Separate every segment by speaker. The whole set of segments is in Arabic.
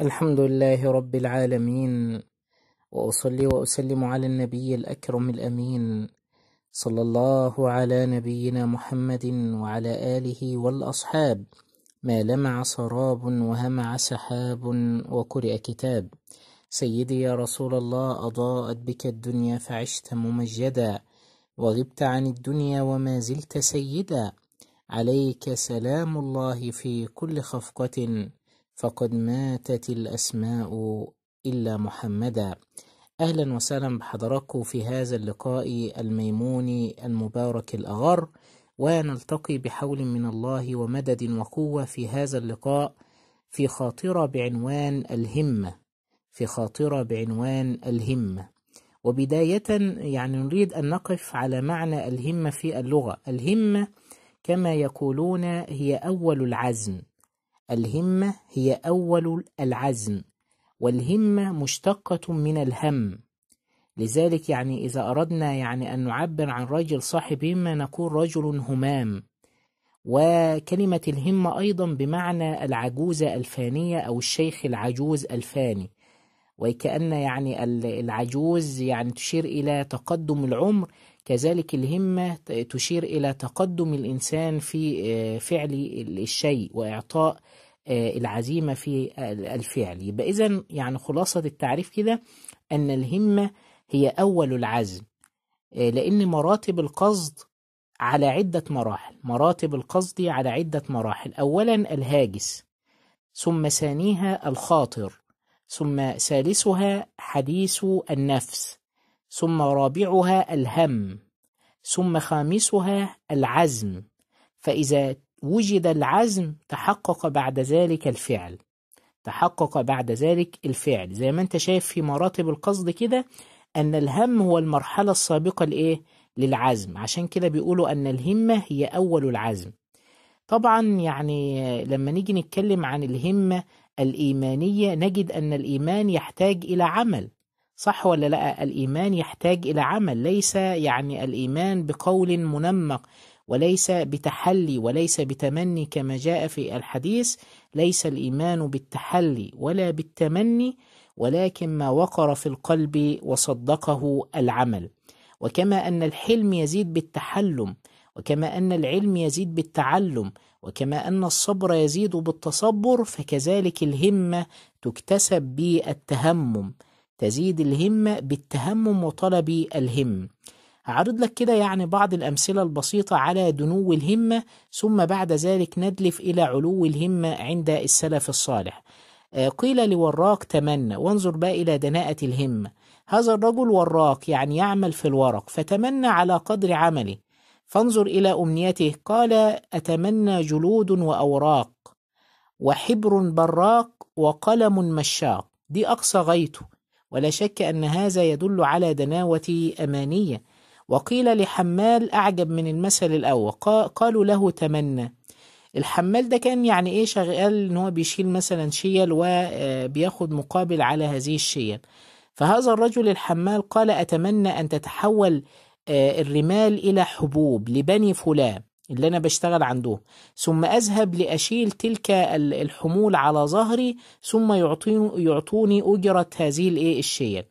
Speaker 1: الحمد لله رب العالمين واصلي واسلم على النبي الاكرم الامين صلى الله على نبينا محمد وعلى اله والاصحاب ما لمع سراب وهمع سحاب وقرئ كتاب سيدي يا رسول الله اضاءت بك الدنيا فعشت ممجدا وغبت عن الدنيا وما زلت سيدا عليك سلام الله في كل خفقه فقد ماتت الأسماء إلا محمدا أهلا وسهلا بحضراتكم في هذا اللقاء الميموني المبارك الأغر ونلتقي بحول من الله ومدد وقوة في هذا اللقاء في خاطرة بعنوان الهمة في خاطرة بعنوان الهمة وبداية يعني نريد أن نقف على معنى الهمة في اللغة الهمة كما يقولون هي أول العزم الهمة هي أول العزم والهمة مشتقة من الهم لذلك يعني إذا أردنا يعني أن نعبر عن رجل صاحب همة نقول رجل همام وكلمة الهمة أيضا بمعنى العجوزة الفانية أو الشيخ العجوز الفاني وكأن يعني العجوز يعني تشير إلى تقدم العمر كذلك الهمة تشير إلى تقدم الإنسان في آه، فعل الشيء وإعطاء آه، العزيمة في الفعل يبقى إذا يعني خلاصة التعريف كده أن الهمة هي أول العزم آه، لأن مراتب القصد على عدة مراحل مراتب القصد على عدة مراحل أولا الهاجس ثم ثانيها الخاطر ثم ثالثها حديث النفس ثم رابعها الهم ثم خامسها العزم فإذا وجد العزم تحقق بعد ذلك الفعل تحقق بعد ذلك الفعل زي ما انت شايف في مراتب القصد كده أن الهم هو المرحلة السابقة لإيه؟ للعزم عشان كده بيقولوا أن الهمة هي أول العزم طبعا يعني لما نيجي نتكلم عن الهمة الإيمانية نجد أن الإيمان يحتاج إلى عمل صح ولا لا الإيمان يحتاج إلى عمل ليس يعني الإيمان بقول منمق وليس بتحلي وليس بتمني كما جاء في الحديث ليس الإيمان بالتحلي ولا بالتمني ولكن ما وقر في القلب وصدقه العمل وكما أن الحلم يزيد بالتحلم وكما أن العلم يزيد بالتعلم وكما أن الصبر يزيد بالتصبر فكذلك الهمة تكتسب بالتهمم تزيد الهمة بالتهمم وطلب الهم هعرض لك كده يعني بعض الأمثلة البسيطة على دنو الهمة ثم بعد ذلك ندلف إلى علو الهمة عند السلف الصالح آه، قيل لوراق تمنى وانظر بقى إلى دناءة الهمة هذا الرجل وراق يعني يعمل في الورق فتمنى على قدر عمله فانظر إلى أمنيته قال أتمنى جلود وأوراق وحبر براق وقلم مشاق دي أقصى غايته ولا شك أن هذا يدل على دناوة أمانية وقيل لحمال أعجب من المثل الأول قالوا له تمنى الحمال ده كان يعني إيه شغال إن هو بيشيل مثلا شيل وبياخد آه، مقابل على هذه الشيل فهذا الرجل الحمال قال أتمنى أن تتحول آه، الرمال إلى حبوب لبني فلان اللي أنا بشتغل عندهم ثم أذهب لأشيل تلك الحمول على ظهري ثم يعطوني أجرة هذه إيه، الشيل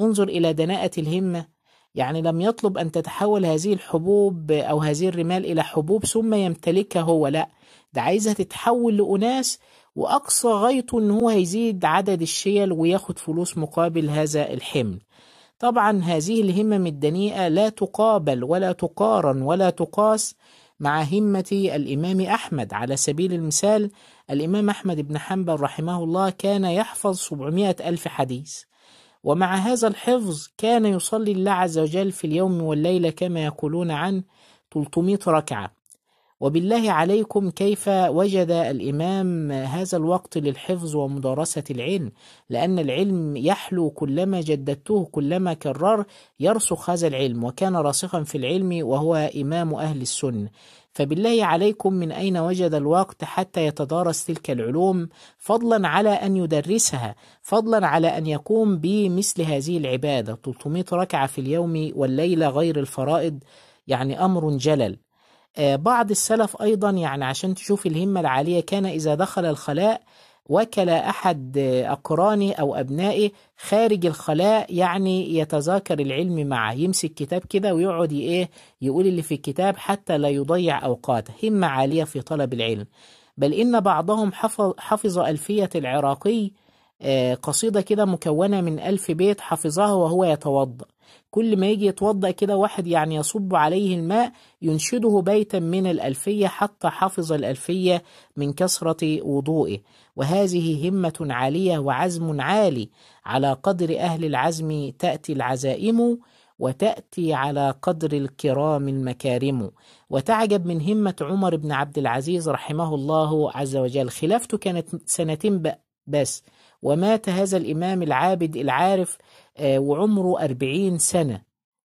Speaker 1: انظر إلى دناءة الهمة يعني لم يطلب أن تتحول هذه الحبوب أو هذه الرمال إلى حبوب ثم يمتلكها هو لأ ده عايزها تتحول لأناس وأقصى غايته إن هو هيزيد عدد الشيل وياخد فلوس مقابل هذا الحمل طبعا هذه الهمم الدنيئة لا تقابل ولا تقارن ولا تقاس مع همة الإمام أحمد على سبيل المثال الإمام أحمد بن حنبل رحمه الله كان يحفظ 700 ألف حديث ومع هذا الحفظ كان يصلي الله عز وجل في اليوم والليلة كما يقولون عن 300 ركعة وبالله عليكم كيف وجد الإمام هذا الوقت للحفظ ومدارسة العلم لأن العلم يحلو كلما جددته كلما كرر يرسخ هذا العلم وكان راسخا في العلم وهو إمام أهل السنة فبالله عليكم من أين وجد الوقت حتى يتدارس تلك العلوم فضلا على أن يدرسها فضلا على أن يقوم بمثل هذه العبادة 300 ركعة في اليوم والليلة غير الفرائض يعني أمر جلل آه، بعض السلف أيضا يعني عشان تشوف الهمة العالية كان إذا دخل الخلاء وكل أحد أقرانه آه، أو أبنائه خارج الخلاء يعني يتذاكر العلم معه يمسك كتاب كده ويقعد إيه يقول اللي في الكتاب حتى لا يضيع أوقاته همة عالية في طلب العلم بل إن بعضهم حفظ, حفظ ألفية العراقي آه، قصيدة كده مكونة من ألف بيت حفظها وهو يتوضأ كل ما يجي يتوضأ كده واحد يعني يصب عليه الماء ينشده بيتا من الألفية حتى حفظ الألفية من كثرة وضوئه وهذه همة عالية وعزم عالي على قدر أهل العزم تأتي العزائم وتأتي على قدر الكرام المكارم وتعجب من همة عمر بن عبد العزيز رحمه الله عز وجل خلافته كانت سنتين بس ومات هذا الإمام العابد العارف آه، وعمره أربعين سنة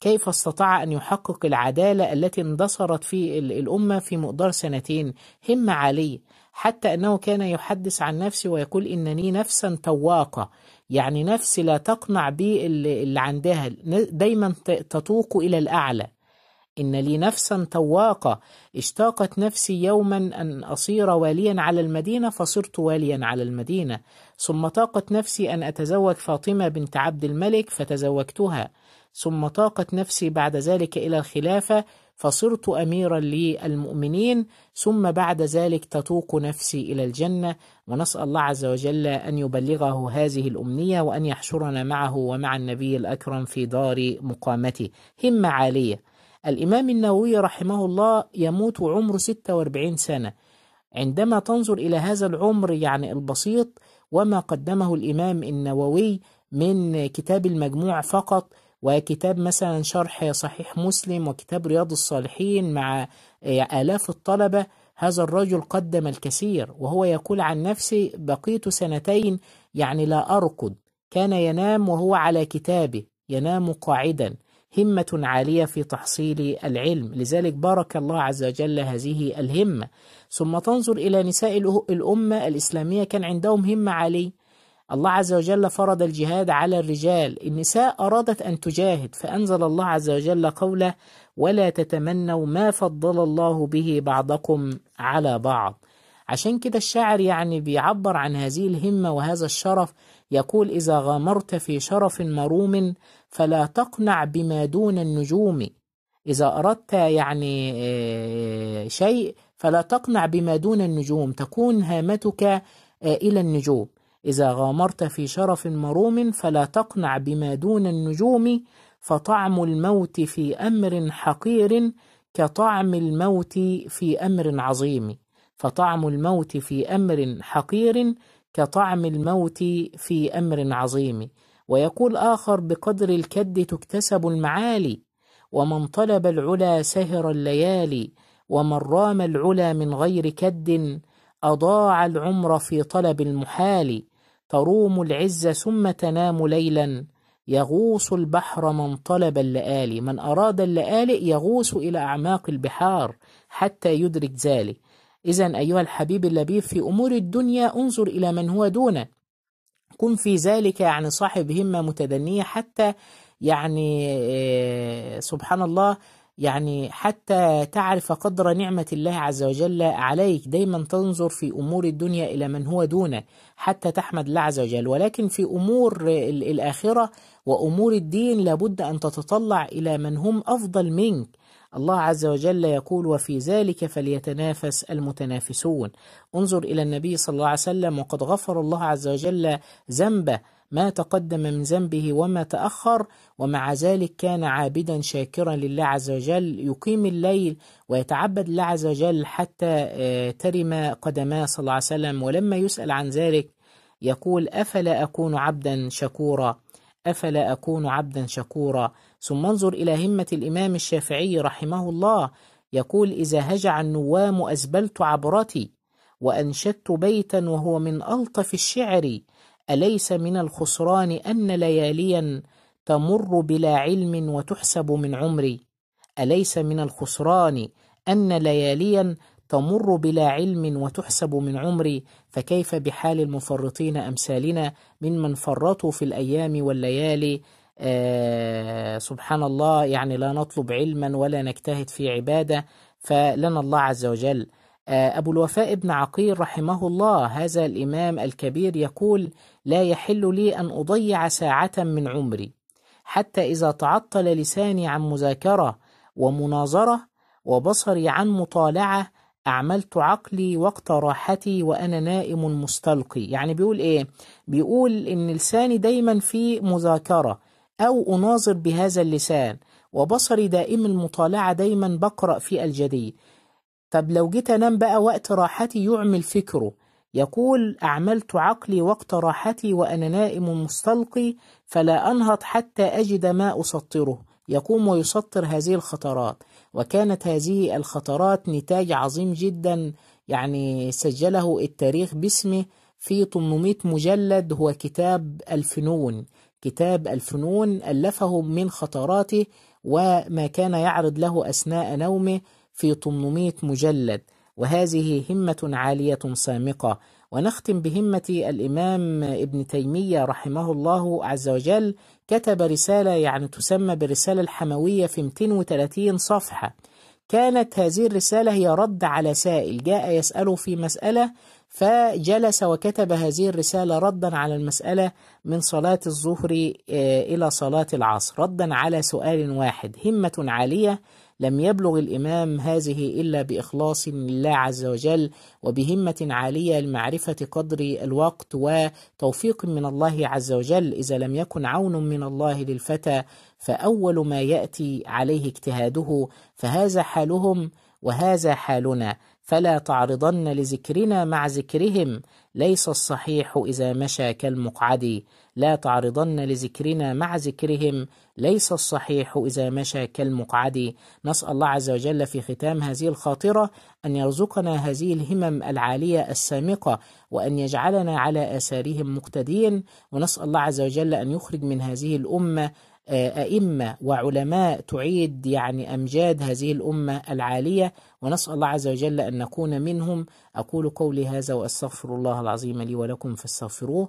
Speaker 1: كيف استطاع أن يحقق العدالة التي اندثرت في الأمة في مقدار سنتين همة عالية حتى أنه كان يحدث عن نفسه ويقول إنني نفسا تواقة يعني نفس لا تقنع باللي عندها دايما تتوق إلى الأعلى إن لي نفسا تواقة اشتاقت نفسي يوما أن أصير واليا على المدينة فصرت واليا على المدينة ثم طاقت نفسي أن أتزوج فاطمة بنت عبد الملك فتزوجتها ثم طاقت نفسي بعد ذلك إلى الخلافة فصرت أميرا للمؤمنين ثم بعد ذلك تتوق نفسي إلى الجنة ونسأل الله عز وجل أن يبلغه هذه الأمنية وأن يحشرنا معه ومع النبي الأكرم في دار مقامته همة عالية الإمام النووي رحمه الله يموت وعمره 46 سنة عندما تنظر إلى هذا العمر يعني البسيط وما قدمه الإمام النووي من كتاب المجموع فقط وكتاب مثلا شرح صحيح مسلم وكتاب رياض الصالحين مع آه، آلاف الطلبة هذا الرجل قدم الكثير وهو يقول عن نفسي بقيت سنتين يعني لا أرقد كان ينام وهو على كتابه ينام قاعدا همة عالية في تحصيل العلم لذلك بارك الله عز وجل هذه الهمة ثم تنظر إلى نساء الأمة الإسلامية كان عندهم همة عالية الله عز وجل فرض الجهاد على الرجال النساء أرادت أن تجاهد فأنزل الله عز وجل قوله ولا تتمنوا ما فضل الله به بعضكم على بعض عشان كده الشاعر يعني بيعبر عن هذه الهمة وهذا الشرف يقول إذا غامرت في شرف مروم فلا تقنع بما دون النجوم إذا أردت يعني آه، شيء فلا تقنع بما دون النجوم تكون هامتك آه، إلى النجوم إذا غامرت في شرف مروم فلا تقنع بما دون النجوم فطعم الموت في أمر حقير كطعم الموت في أمر عظيم فطعم الموت في أمر حقير كطعم الموت في أمر عظيم ويقول آخر بقدر الكد تكتسب المعالي ومن طلب العلا سهر الليالي ومن رام العلا من غير كد أضاع العمر في طلب المحال تروم العز ثم تنام ليلا يغوص البحر من طلب اللآلي من أراد اللآلئ يغوص إلى أعماق البحار حتى يدرك ذلك إذا أيها الحبيب اللبيب في أمور الدنيا انظر إلى من هو دونه كن في ذلك يعني صاحب همة متدنية حتى يعني آه، سبحان الله يعني حتى تعرف قدر نعمة الله عز وجل عليك دايما تنظر في أمور الدنيا إلى من هو دونه حتى تحمد الله عز وجل ولكن في أمور الآخرة وأمور الدين لابد أن تتطلع إلى من هم أفضل منك الله عز وجل يقول وفي ذلك فليتنافس المتنافسون انظر إلى النبي صلى الله عليه وسلم وقد غفر الله عز وجل ذنبه ما تقدم من ذنبه وما تأخر ومع ذلك كان عابدا شاكرا لله عز وجل يقيم الليل ويتعبد الله عز وجل حتى آه، ترم قدماه صلى الله عليه وسلم ولما يسأل عن ذلك يقول أفلا أكون عبدا شكورا أفلا أكون عبدا شكورا ثم انظر إلى همة الإمام الشافعي رحمه الله يقول إذا هجع النوام أزبلت عبرتي وأنشدت بيتا وهو من ألطف الشعر أليس من الخسران أن لياليا تمر بلا علم وتحسب من عمري أليس من الخسران أن لياليا تمر بلا علم وتحسب من عمري فكيف بحال المفرطين أمثالنا ممن فرطوا في الأيام والليالي آه سبحان الله يعني لا نطلب علما ولا نجتهد في عبادة فلنا الله عز وجل آه أبو الوفاء بن عقيل رحمه الله هذا الإمام الكبير يقول لا يحل لي أن أضيع ساعة من عمري حتى إذا تعطل لساني عن مذاكرة ومناظرة وبصري عن مطالعة أعملت عقلي وقت راحتي وأنا نائم مستلقي يعني بيقول إيه؟ بيقول إن لساني دايما في مذاكرة أو أناظر بهذا اللسان وبصري دائم المطالعة دايما بقرأ في الجديد طب لو جيت أنام بقى وقت راحتي يعمل فكره يقول أعملت عقلي وقت راحتي وأنا نائم مستلقي فلا أنهض حتى أجد ما أسطره يقوم ويسطر هذه الخطرات وكانت هذه الخطرات نتاج عظيم جدا يعني سجله التاريخ باسمه في 800 مجلد هو كتاب الفنون كتاب الفنون ألفه من خطراته وما كان يعرض له أثناء نومه في 800 مجلد وهذه همة عالية سامقة ونختم بهمة الإمام ابن تيمية رحمه الله عز وجل كتب رسالة يعني تسمى بالرسالة الحموية في 230 صفحة كانت هذه الرسالة هي رد على سائل جاء يسأله في مسألة فجلس وكتب هذه الرسالة ردا على المسألة من صلاة الظهر آه، إلى صلاة العصر ردا على سؤال واحد همة عالية لم يبلغ الإمام هذه إلا بإخلاص لله عز وجل وبهمة عالية لمعرفة قدر الوقت وتوفيق من الله عز وجل إذا لم يكن عون من الله للفتى فأول ما يأتي عليه اجتهاده فهذا حالهم وهذا حالنا فلا تعرضن لذكرنا مع ذكرهم ليس الصحيح إذا مشى كالمقعد لا تعرضن لذكرنا مع ذكرهم ليس الصحيح إذا مشى كالمقعد نسأل الله عز وجل في ختام هذه الخاطرة أن يرزقنا هذه الهمم العالية السامقة وأن يجعلنا على آثارهم مقتدين ونسأل الله عز وجل أن يخرج من هذه الأمة آه، أئمة وعلماء تعيد يعني أمجاد هذه الأمة العالية ونسأل الله عز وجل أن نكون منهم أقول قولي هذا وأستغفر الله العظيم لي ولكم فاستغفروه